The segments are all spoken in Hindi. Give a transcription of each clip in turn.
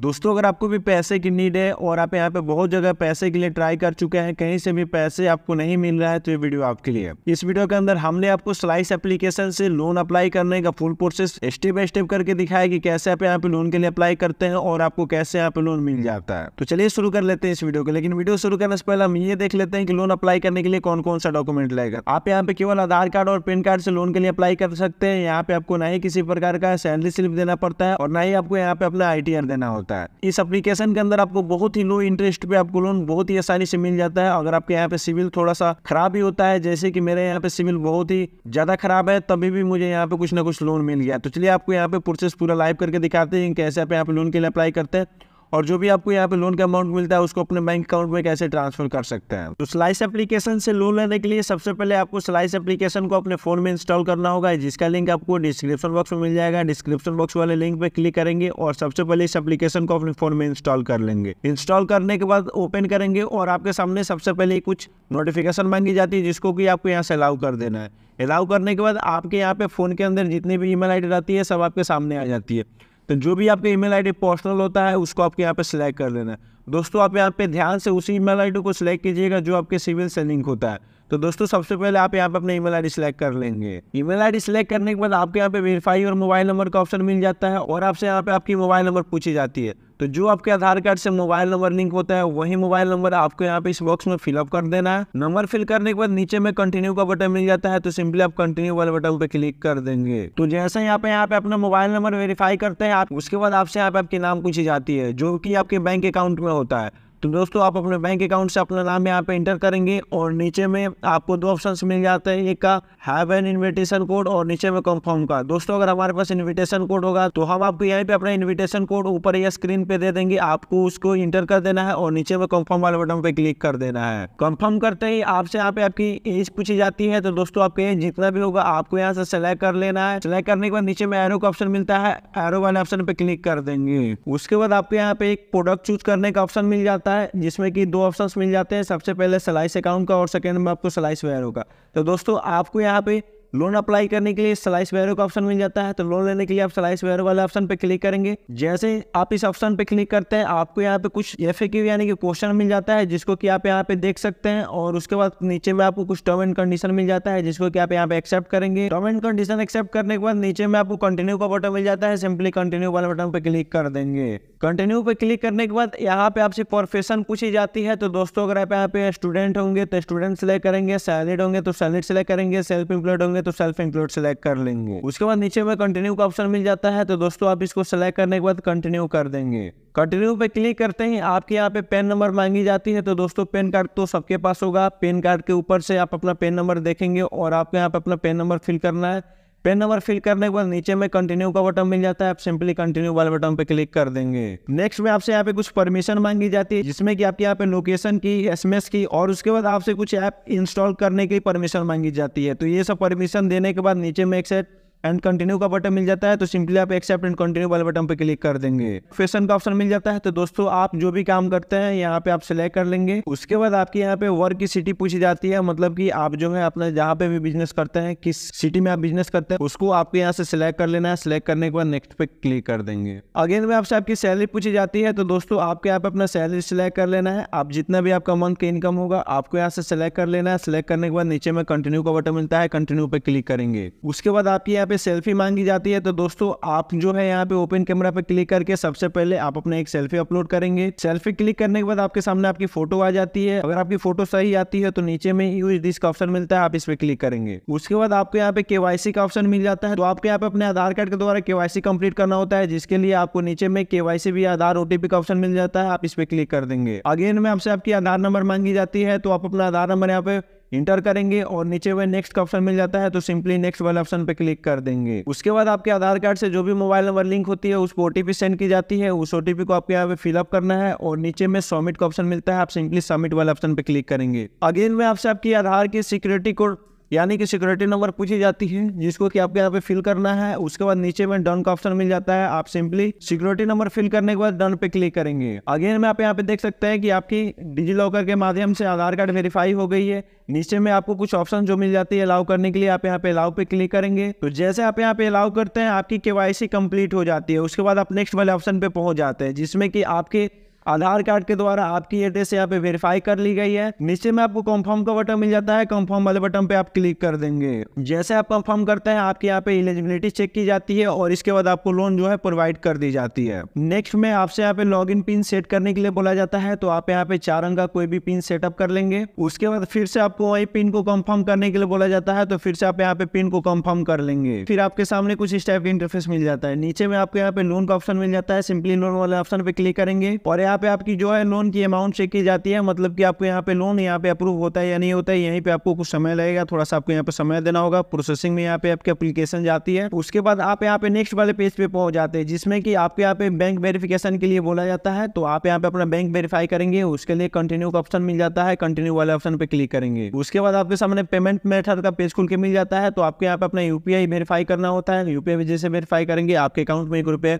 दोस्तों अगर आपको भी पैसे की नीड है और आप यहाँ पे बहुत जगह पैसे के लिए ट्राई कर चुके हैं कहीं से भी पैसे आपको नहीं मिल रहा है तो ये वीडियो आपके लिए इस वीडियो के अंदर हमने आपको स्लाइस एप्लीकेशन से लोन अप्लाई करने का full process step by step करके दिखाया कि कैसे आप यहाँ पे लोन के लिए अप्लाई करते हैं और आपको कैसे यहाँ पे लोन मिल जाता है तो चलिए शुरू कर लेते हैं इस वीडियो को लेकिन वीडियो शुरू करने से पहले हम ये देख लेते हैं कि लोन अप्लाई करने के लिए कौन कौन सा डॉक्यूमेंट लगेगा आप यहाँ पे केवल आधार कार्ड और पैन कार्ड से लोन के लिए अप्लाई कर सकते हैं यहाँ पे आपको ना ही किसी प्रकार का सैलरी स्लिप देना पड़ता है और ना ही आपको यहाँ पे अपना आई देना होता होता है इस एप्लीकेशन के अंदर आपको बहुत ही लो इंटरेस्ट पे आपको लोन बहुत ही आसानी से मिल जाता है अगर आपके यहाँ पे सिविल थोड़ा सा खराब ही होता है जैसे कि मेरे यहाँ पे सिविल बहुत ही ज्यादा खराब है तभी भी मुझे यहाँ पे कुछ ना कुछ लोन मिल गया तो चलिए आपको यहाँ पे प्रोसेस पूरा लाइव करके दिखाते हैं कैसे आप यहाँ पे लोन के लिए अप्लाई करते हैं और जो भी आपको यहाँ पे लोन का अमाउंट मिलता है उसको अपने बैंक अकाउंट में कैसे ट्रांसफर कर सकते हैं तो स्लाइस एप्लीकेशन से लोन लेने के लिए सबसे पहले आपको स्लाइस एप्लीकेशन को अपने फोन में इंस्टॉल करना होगा जिसका लिंक आपको डिस्क्रिप्शन बॉक्स में मिल जाएगा डिस्क्रिप्शन बॉक्स वाले लिंक पे क्लिक करेंगे और सबसे पहले इस एप्लीकेशन को अपने फोन में इंस्टॉल कर लेंगे इंस्टॉल करने के बाद ओपन करेंगे और आपके सामने सबसे पहले कुछ नोटिफिकेशन मांगी जाती है जिसको कि आपको यहाँ से अलाउ कर देना है अलाउ करने के बाद आपके यहाँ पे फोन के अंदर जितनी भी ईमेल आईडी रहती है सब आपके सामने आ जाती है तो जो भी आपका ईमेल आईडी पर्सनल होता है उसको आपके यहाँ पे सिलेक्ट कर लेना है दोस्तों आप यहाँ पे ध्यान से उसी ईमेल आईडी को सिलेक्ट कीजिएगा जो आपके सिविल से लिंक होता है तो दोस्तों सबसे पहले आप यहाँ पे अपने ईमेल आईडी सिलेक्ट कर लेंगे ईमेल आईडी सिलेक्ट करने के बाद आपके यहाँ पे वेरीफाई और मोबाइल नंबर का ऑप्शन मिल जाता है और आपसे यहाँ पे आपकी मोबाइल नंबर पूछी जाती है तो जो आपके आधार कार्ड से मोबाइल नंबर लिंक होता है वही मोबाइल नंबर आपको यहाँ पे इस बॉक्स में फिलअप कर देना है नंबर फिल करने के बाद नीचे में कंटिन्यू का बटन मिल जाता है तो सिंपली आप कंटिन्यू वाले बटन पे क्लिक कर देंगे तो जैसे यहाँ पे यहाँ पे अपना मोबाइल नंबर वेरीफाई करते हैं आप उसके बाद आपसे यहाँ पे आपके नाम पूछी जाती है जो की आपके बैंक अकाउंट में होता है तो दोस्तों आप अपने बैंक अकाउंट से अपना नाम यहाँ पे इंटर करेंगे और नीचे में आपको दो ऑप्शन मिल जाते हैं एक का हैव एन इन्विटेशन कोड और नीचे में कंफर्म का दोस्तों अगर हमारे पास इन्विटेशन कोड होगा तो हम आपको यहाँ पे अपना इन्विटेशन कोड ऊपर या स्क्रीन पे दे देंगे आपको उसको इंटर कर देना है और नीचे में कंफर्म वाले बटन पे क्लिक कर देना है कंफर्म करते ही आपसे यहाँ पे आपकी एज पूछी जाती है तो दोस्तों आपके एज जितना भी होगा आपको यहाँ से सिलेक्ट कर लेना है सिलेक्ट करने के बाद नीचे में एरो का ऑप्शन मिलता है एरो वाले ऑप्शन पे क्लिक कर देंगे उसके बाद आपको यहाँ पे एक प्रोडक्ट चूज करने का ऑप्शन मिल जाता है आता है जिसमें कि दो ऑप्शन मिल जाते हैं सबसे पहले सलाइस अकाउंट का और सेकेंड में आपको सलाइस वेयर होगा तो दोस्तों आपको यहाँ पे लोन अप्लाई करने के लिए स्लाइस वैरो का ऑप्शन मिल जाता है तो लोन लेने के लिए आप स्लाइस वैरो वाले ऑप्शन पे क्लिक करेंगे जैसे आप इस ऑप्शन पे क्लिक करते हैं आपको यहाँ पे कुछ एफ यानी कि क्वेश्चन मिल जाता है जिसको कि आप यहाँ पे देख सकते हैं और उसके बाद नीचे में आपको कुछ टर्म एंड कंडीशन मिल जाता है जिसको कि आप यहाँ पे एक्सेप्ट करेंगे टर्म एंड कंडीशन एक्सेप्ट करने के बाद नीचे में आपको कंटिन्यू का बटन मिल जाता है सिंपली कंटिन्यू वाले बटन पे क्लिक कर देंगे कंटिन्यू पे क्लिक करने के बाद यहाँ पे आपसे प्रोफेशन पूछी जाती है तो दोस्तों अगर आप यहाँ पे स्टूडेंट होंगे तो स्टूडेंट सेलेक्ट करेंगे सैलरीड होंगे तो सैलरीड सेलेक्ट करेंगे सेल्फ एम्प्लॉयड होंगे तो सेल्फ इंक्लूड सेलेक्ट कर लेंगे उसके बाद नीचे में कंटिन्यू का ऑप्शन मिल जाता है तो दोस्तों आप इसको सेलेक्ट करने के बाद कंटिन्यू कर देंगे कंटिन्यू पे क्लिक करते ही आपके यहाँ पे पेन नंबर मांगी जाती है तो दोस्तों पेन कार्ड तो सबके पास होगा पेन कार्ड के ऊपर से आप अपना पेन नंबर देखेंगे और आपके यहाँ पे अपना पेन नंबर फिल करना है पेन नंबर फिल करने के बाद नीचे में कंटिन्यू का बटन मिल जाता है आप सिंपली कंटिन्यू वाले बटन पे क्लिक कर देंगे नेक्स्ट में आपसे यहाँ पे कुछ परमिशन मांगी जाती है जिसमें कि आपके यहाँ पे लोकेशन की एसएमएस की और उसके बाद आपसे कुछ ऐप इंस्टॉल करने की परमिशन मांगी जाती है तो ये सब परमिशन देने के बाद नीचे में एक सेट एंड कंटिन्यू का बटन मिल जाता है तो सिंपली आप एक्सेप्ट एंड कंटिन्यू वाले बटन पर क्लिक कर देंगे फैशन का ऑप्शन मिल जाता है तो दोस्तों आप जो भी काम करते हैं यहाँ पे आप सिलेक्ट कर लेंगे उसके बाद आपके यहाँ पे वर्क की सिटी पूछी जाती है मतलब की आप जो है अपना जहाँ पे भी बिजनेस करते हैं किस सिटी में आप बिजनेस करते हैं उसको आपके यहाँ से सिलेक्ट कर लेना है सिलेक्ट करने के बाद नेक्स्ट पे क्लिक कर देंगे अगेन में आपसे आपकी सैलरी पूछी जाती है तो दोस्तों आपके यहाँ पे अपना सैलरी सिलेक्ट कर लेना है आप जितना भी आपका मंथ का इनकम होगा आपको यहाँ से सिलेक्ट कर लेना है सिलेक्ट करने के बाद नीचे में कंटिन्यू का बटन मिलता है कंटिन्यू पे क्लिक करेंगे उसके बाद आपके यहाँ पे सेल्फी मांगी जाती है तो दोस्तों आप जो है यहाँ पे ओपन कैमरा पे क्लिक करके सबसे पहले आप अपना एक सेल्फी अपलोड करेंगे सेल्फी क्लिक करने के बाद आपके सामने आपकी फोटो आ जाती है अगर आपकी फोटो सही आती है तो नीचे में यूज दिस का ऑप्शन मिलता है आप इस पे क्लिक करेंगे उसके बाद आपको यहाँ पे केवासी का ऑप्शन मिल जाता है तो आपके यहाँ पे अपने आधार कार्ड के द्वारा केवासी कम्प्लीट करना होता है जिसके लिए आपको नीचे में केवासी भी आधार ओटीपी का ऑप्शन मिल जाता है आप इस पे क्लिक कर देंगे अगेन में आपसे आपकी आधार नंबर मांगी जाती है तो आप अपना आधार नंबर यहाँ पे इंटर करेंगे और नीचे वह नेक्स्ट का ऑप्शन मिल जाता है तो सिंपली नेक्स्ट वाले ऑप्शन पे क्लिक कर देंगे उसके बाद आपके आधार कार्ड से जो भी मोबाइल नंबर लिंक होती है उसको ओटीपी सेंड की जाती है उस ओटीपी को आपके यहाँ पे फिलअप करना है और नीचे में सबमिट का ऑप्शन मिलता है आप सिंपली सबमिट वाले ऑप्शन पे क्लिक करेंगे अगेन में आपसे आपकी आधार की सिक्योरिटी कोड यानी कि सिक्योरिटी नंबर पूछी जाती है जिसको कि आपके यहाँ पे फिल करना है उसके बाद नीचे में डन का ऑप्शन मिल जाता है आप सिंपली सिक्योरिटी नंबर फिल करने के बाद डन पे क्लिक करेंगे अगेन में आप यहाँ पे देख सकते हैं कि आपकी डिजी लॉकर के माध्यम से आधार कार्ड वेरीफाई हो गई है नीचे में आपको कुछ ऑप्शन जो मिल जाती है अलाउ करने के लिए आप यहाँ पे अलाउ पे क्लिक करेंगे तो जैसे आप यहाँ पे अलाउ करते हैं आपकी केवाईसी कंप्लीट हो जाती है उसके बाद आप नेक्स्ट वाले ऑप्शन पे पहुंच जाते हैं जिसमें कि आपके आधार कार्ड के द्वारा आपकी एड्रेस यहाँ पे वेरीफाई कर ली गई है नीचे में आपको कंफर्म का बटन मिल जाता है कंफर्म वाले बटन पे आप क्लिक कर देंगे जैसे आप कंफर्म करते हैं आपके यहाँ पे एलिजिबिलिटी चेक की जाती है और इसके बाद आपको लोन जो है प्रोवाइड कर दी जाती है नेक्स्ट में आपसे यहाँ पे लॉग पिन सेट करने के लिए बोला जाता है तो आप यहाँ पे चार अंग का कोई भी पिन सेटअप कर लेंगे उसके बाद फिर से आपको वही पिन को कंफर्म करने के लिए बोला जाता है तो फिर से आप यहाँ पे पिन को कंफर्म कर लेंगे फिर आपके सामने कुछ इस टाइप का इंटरफेस मिल जाता है नीचे में आपको यहाँ पे लोन का ऑप्शन मिल जाता है सिंपली लोन वाले ऑप्शन पे क्लिक करेंगे और यहाँ यहाँ पे आपकी जो है लोन की अमाउंट चेक की जाती है मतलब कि आपको यहाँ पे लोन यहाँ पे अप्रूव होता है या नहीं होता है यहीं पे आपको कुछ समय लगेगा थोड़ा सा आपको यहाँ पे समय देना होगा प्रोसेसिंग में यहाँ पे आपकी एप्लीकेशन जाती है उसके बाद आप यहाँ पे नेक्स्ट वाले पेज पे पहुंच जाते हैं जिसमें कि आपके यहाँ पे बैंक वेरिफिकेशन के लिए बोला जाता है तो आप यहाँ पे अपना बैंक वेरीफाई करेंगे उसके लिए कंटिन्यू का ऑप्शन मिल जाता है कंटिन्यू वाले ऑप्शन पे क्लिक करेंगे उसके बाद आपके सामने पेमेंट मेथड का पेज खुल के मिल जाता है तो आपके यहाँ पे अपना यूपीआई वेरीफाई करना होता है यूपीआई जैसे वेरीफाई करेंगे आपके अकाउंट में एक रुपये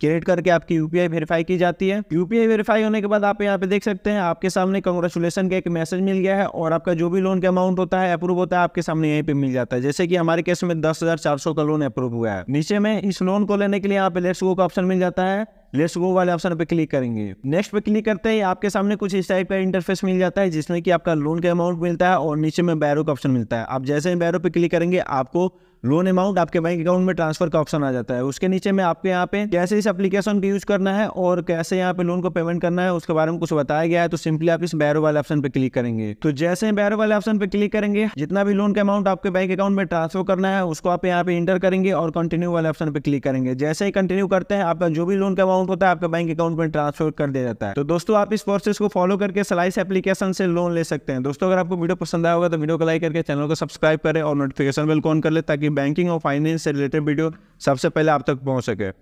क्रिएट करके आपकी यूपीआई वेरीफाई की जाती है यूपीआई वेरीफाई होने के बाद आप यहाँ पे देख सकते हैं आपके सामने कंग्रेचुलेशन का एक मैसेज मिल गया है और आपका जो भी लोन का अमाउंट होता है अप्रूव होता है आपके सामने यहीं पे मिल जाता है जैसे कि हमारे केस में दस का लोन अप्रूव हुआ है नीचे में इस लोन को लेने के लिए यहाँ पे लेट्स गो का ऑप्शन मिल जाता है लेट्स गो वाले ऑप्शन पे क्लिक करेंगे नेक्स्ट पे क्लिक करते ही आपके सामने कुछ इस टाइप का इंटरफेस मिल जाता है जिसमें कि आपका लोन का अमाउंट मिलता है और नीचे में बैरो का ऑप्शन मिलता है आप जैसे ही बैरो पे क्लिक करेंगे आपको लोन अमाउंट आपके बैंक अकाउंट में ट्रांसफर का ऑप्शन आ जाता है उसके नीचे में आपके यहाँ पे कैसे इस एप्लीकेशन को यूज करना है और कैसे यहाँ पे लोन को पेमेंट करना है उसके बारे में कुछ बताया गया है तो सिंपली आप इस बैरो वाले ऑप्शन पे क्लिक करेंगे तो जैसे बैरो वाले ऑप्शन पे क्लिक करेंगे जितना भी लोन का अमाउंट आपके बैंक अकाउंट में ट्रांसफर करना है उसको आप यहाँ पे इंटर करेंगे और कंटिन्यू वाले ऑप्शन पे क्लिक करेंगे जैसे ही कंटिन्यू करते हैं आपका जो भी लोन का अमाउंट होता है आपके बैंक अकाउंट में ट्रांसफर कर दिया जाता है तो दोस्तों आप इस प्रोसेस को फॉलो करके सलाइस एप्लीकेशन से लोन ले सकते हैं दोस्तों अगर आपको वीडियो पसंद आया होगा तो वीडियो को लाइक करके चैनल को सब्सक्राइब करें और नोटिफिकेशन बिल कॉन कर ले ताकि बैंकिंग और फाइनेंस से रिलेटेड वीडियो सबसे पहले आप तक पहुंच सके